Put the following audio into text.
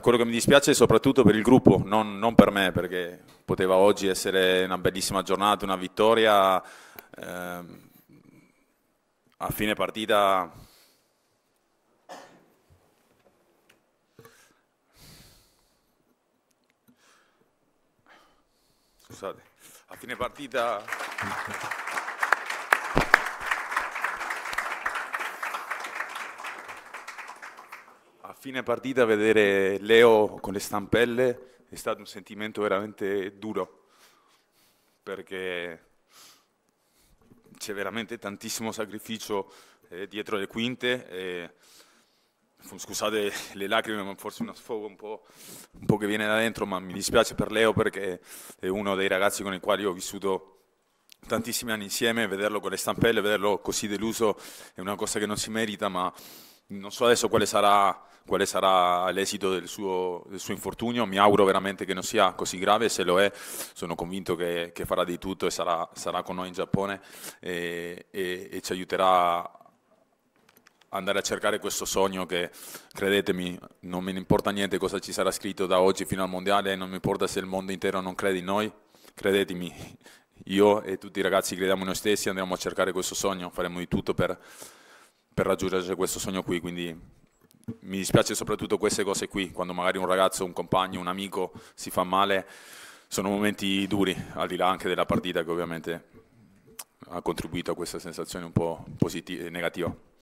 Quello che mi dispiace è soprattutto per il gruppo, non, non, per me, perché poteva oggi essere una bellissima giornata, una vittoria. Ehm, a fine partita Scusate, a fine partita fine partita vedere Leo con le stampelle è stato un sentimento veramente duro, perché c'è veramente tantissimo sacrificio eh, dietro le quinte. E, scusate le lacrime, ma forse uno sfogo un po', un po', che viene da dentro, ma mi dispiace per Leo perché è uno dei ragazzi con i quali ho vissuto tantissimi anni insieme, vederlo con le stampelle, vederlo così deluso è una cosa che non si merita, ma non so adesso quale sarà quale sarà l'esito del suo, del suo, infortunio. Mi auguro veramente che non sia così grave, se lo è sono convinto che, che farà di tutto e sarà, sarà, con noi in Giappone e, e, e ci aiuterà a andare a cercare questo sogno che, credetemi, non mi importa niente cosa ci sarà scritto da oggi fino al Mondiale, non mi importa se il mondo intero non crede in noi, credetemi, io e tutti i ragazzi crediamo in noi stessi, andremo a cercare questo sogno, faremo di tutto per, per raggiungere questo sogno qui, quindi mi dispiace soprattutto queste cose qui, quando magari un ragazzo, un compagno, un amico si fa male, sono momenti duri, al di là anche della partita che ovviamente ha contribuito a questa sensazione un po' negativa.